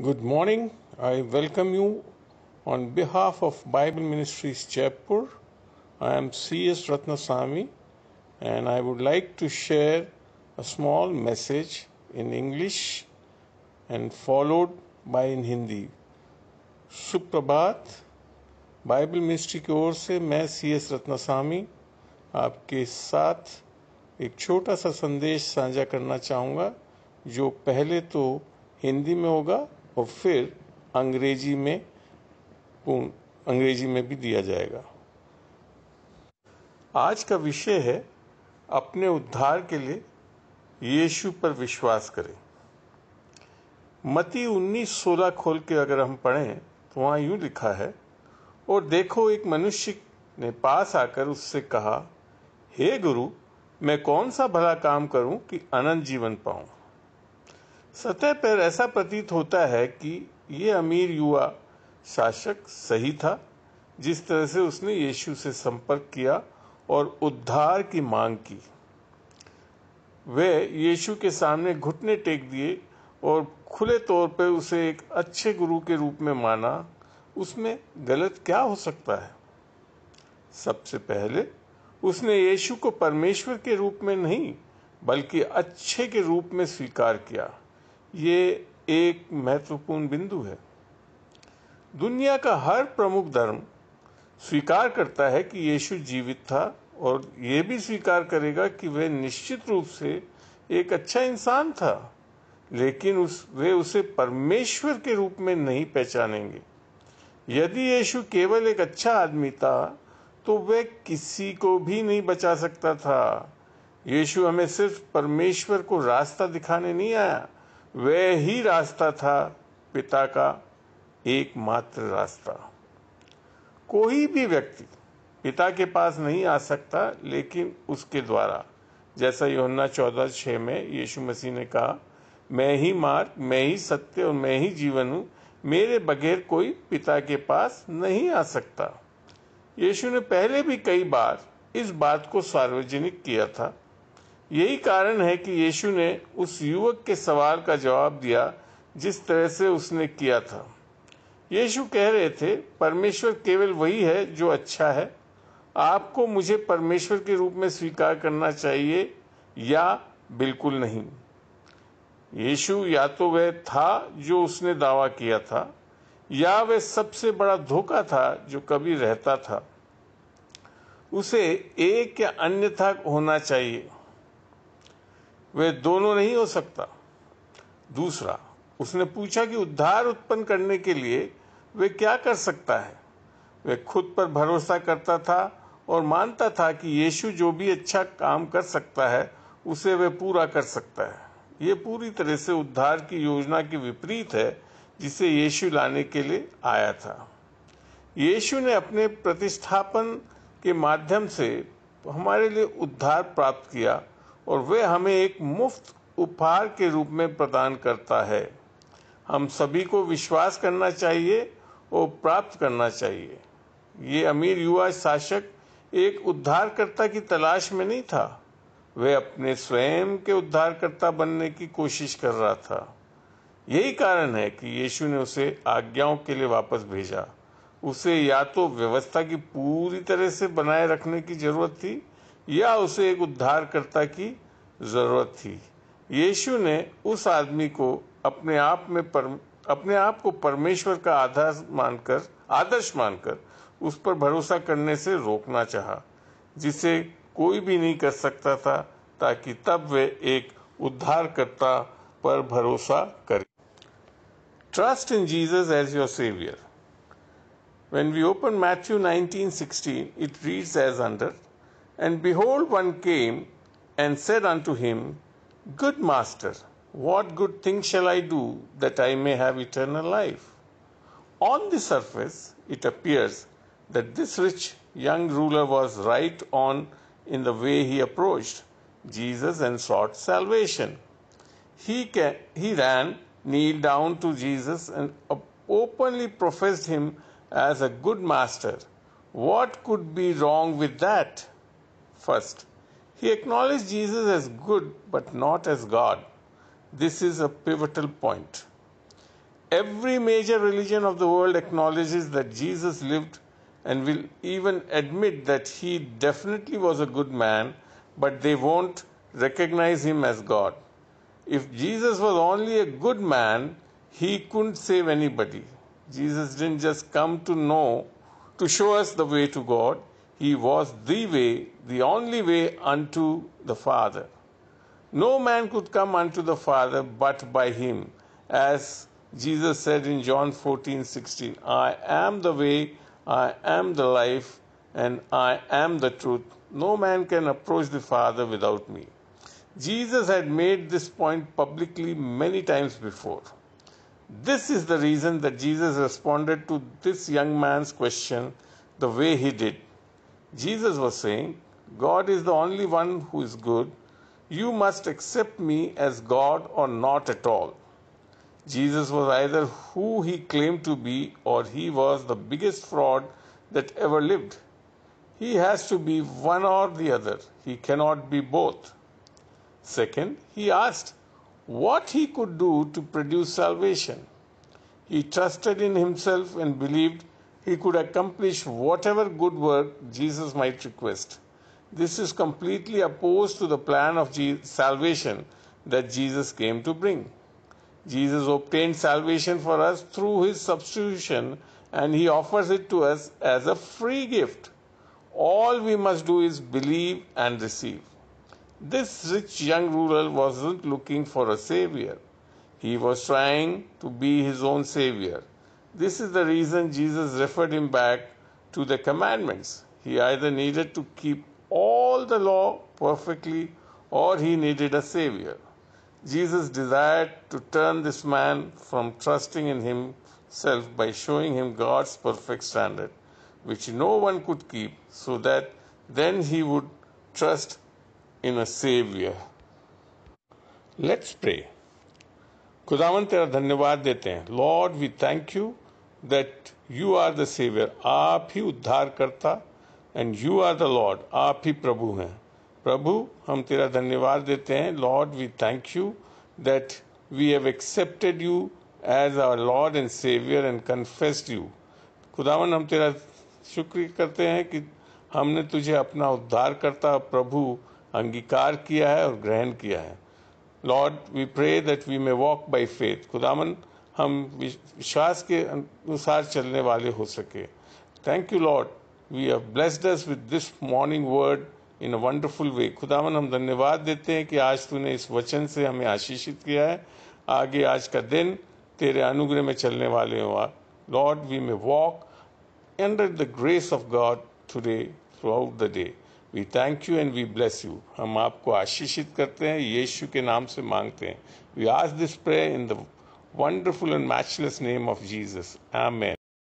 Good morning. I welcome you on behalf of Bible Ministries Jaipur. I am C.S. Ratnasamy and I would like to share a small message in English and followed by in Hindi. सुप्रभात Bible ministry की ओर से मैं C S रत्नासामी आपके साथ एक छोटा सा संदेश साझा करना चाहूँगा जो पहले तो हिंदी में होगा और फिर अंग्रेजी में अंग्रेजी में भी दिया जाएगा आज का विषय है अपने उद्धार के लिए यीशु पर विश्वास करें मती उन्नीस सोलह खोल के अगर हम पढ़ें तो वहाँ यूँ लिखा है और देखो एक मनुष्य ने पास आकर उससे कहा हे गुरु मैं कौन सा भला काम करूं कि अनंत जीवन पाऊं सतह पर ऐसा प्रतीत होता है कि ये अमीर युवा शासक सही था जिस तरह से उसने यीशु से संपर्क किया और उद्धार की मांग की वे यीशु के सामने घुटने टेक दिए और खुले तौर पर उसे एक अच्छे गुरु के रूप में माना उसमें गलत क्या हो सकता है सबसे पहले उसने यीशु को परमेश्वर के रूप में नहीं बल्कि अच्छे के रूप में स्वीकार किया ये एक महत्वपूर्ण बिंदु है दुनिया का हर प्रमुख धर्म स्वीकार करता है कि यीशु जीवित था और ये भी स्वीकार करेगा कि वह निश्चित रूप से एक अच्छा इंसान था लेकिन उस वे उसे परमेश्वर के रूप में नहीं पहचानेंगे यदि यीशु केवल एक अच्छा आदमी था तो वह किसी को भी नहीं बचा सकता था यीशु हमें सिर्फ परमेश्वर को रास्ता दिखाने नहीं आया वह ही रास्ता था पिता का एकमात्र रास्ता कोई भी व्यक्ति पिता के पास नहीं आ सकता लेकिन उसके द्वारा जैसा योना चौदह छः में यीशु मसीह ने कहा मैं ही मार्ग मैं ही सत्य और मैं ही जीवन हूँ मेरे बगैर कोई पिता के पास नहीं आ सकता यीशु ने पहले भी कई बार इस बात को सार्वजनिक किया था यही कारण है कि यीशु ने उस युवक के सवाल का जवाब दिया जिस तरह से उसने किया था यीशु कह रहे थे परमेश्वर केवल वही है जो अच्छा है आपको मुझे परमेश्वर के रूप में स्वीकार करना चाहिए या बिल्कुल नहीं यीशु या तो वह था जो उसने दावा किया था या वह सबसे बड़ा धोखा था जो कभी रहता था उसे एक या अन्यथा होना चाहिए वे दोनों नहीं हो सकता दूसरा उसने पूछा कि उद्धार उत्पन्न करने के लिए वे क्या कर सकता है वे खुद पर भरोसा करता था और मानता था कि यीशु जो भी अच्छा काम कर सकता है उसे वे पूरा कर सकता है ये पूरी तरह से उद्धार की योजना के विपरीत है जिसे यीशु लाने के लिए आया था यीशु ने अपने प्रतिष्ठापन के माध्यम से हमारे लिए उद्धार प्राप्त किया और वह हमें एक मुफ्त उपहार के रूप में प्रदान करता है हम सभी को विश्वास करना चाहिए और प्राप्त करना चाहिए ये अमीर युवा शासक एक उद्धारकर्ता की तलाश में नहीं था वह अपने स्वयं के उद्धारकर्ता बनने की कोशिश कर रहा था यही कारण है कि यीशु ने उसे आज्ञाओं के लिए वापस भेजा उसे या तो व्यवस्था की पूरी तरह से बनाए रखने की जरूरत थी या उसे एक उद्धारकर्ता की जरूरत थी यीशु ने उस आदमी को अपने आप में पर, अपने आप को परमेश्वर का आधार मानकर आदर्श मानकर उस पर भरोसा करने से रोकना चाहा जिसे कोई भी नहीं कर सकता था ताकि तब वे एक उद्धारकर्ता पर भरोसा करें trust in Jesus as your saviour we open Matthew nineteen 19:16, it reads as under And behold, one came and said unto him, Good master, what good thing shall I do that I may have eternal life? On the surface, it appears that this rich young ruler was right on in the way he approached Jesus and sought salvation. He, ca- he ran, kneeled down to Jesus, and openly professed him as a good master. What could be wrong with that? First, he acknowledged Jesus as good but not as God. This is a pivotal point. Every major religion of the world acknowledges that Jesus lived and will even admit that he definitely was a good man, but they won't recognize him as God. If Jesus was only a good man, he couldn't save anybody. Jesus didn't just come to know, to show us the way to God, he was the way, the only way unto the Father. No man could come unto the Father but by him. As Jesus said in John 14 16, I am the way, I am the life, and I am the truth. No man can approach the Father without me. Jesus had made this point publicly many times before. This is the reason that Jesus responded to this young man's question the way he did. Jesus was saying, God is the only one who is good. You must accept me as God or not at all. Jesus was either who he claimed to be or he was the biggest fraud that ever lived. He has to be one or the other. He cannot be both. Second, he asked what he could do to produce salvation. He trusted in himself and believed he could accomplish whatever good work Jesus might request. This is completely opposed to the plan of salvation that Jesus came to bring. Jesus obtained salvation for us through his substitution and he offers it to us as a free gift. All we must do is believe and receive. This rich young ruler wasn't looking for a savior, he was trying to be his own savior. This is the reason Jesus referred him back to the commandments. He either needed to keep all the law perfectly or he needed a savior. Jesus desired to turn this man from trusting in himself by showing him God's perfect standard, which no one could keep, so that then he would trust in a savior. Let's खुदावन तेरा धन्यवाद देते हैं Lord we thank you that you are the saviour आप ही उद्धार करता and you are the Lord आप ही प्रभु हैं प्रभु हम तेरा धन्यवाद देते हैं Lord we thank you that we have accepted you as our Lord and saviour and confessed you खुदावन हम तेरा शुक्र करते हैं कि हमने तुझे अपना उद्धार करता प्रभु अंगीकार किया है और ग्रहण किया है Lord we pray that we may walk by faith खुदामन हम विश्वास के अनुसार चलने वाले हो सके thank you Lord we have blessed us with this morning word in a wonderful way खुदावन हम धन्यवाद देते हैं कि आज तूने इस वचन से हमें आशीषित किया है आगे आज का दिन तेरे अनुग्रह में चलने वाले हो Lord we may walk under the grace of God today throughout the day we thank you and we bless you हम आपको आशीषित करते हैं यीशु के नाम से मांगते हैं वी आज this pray in the wonderful and matchless name of Jesus. Amen.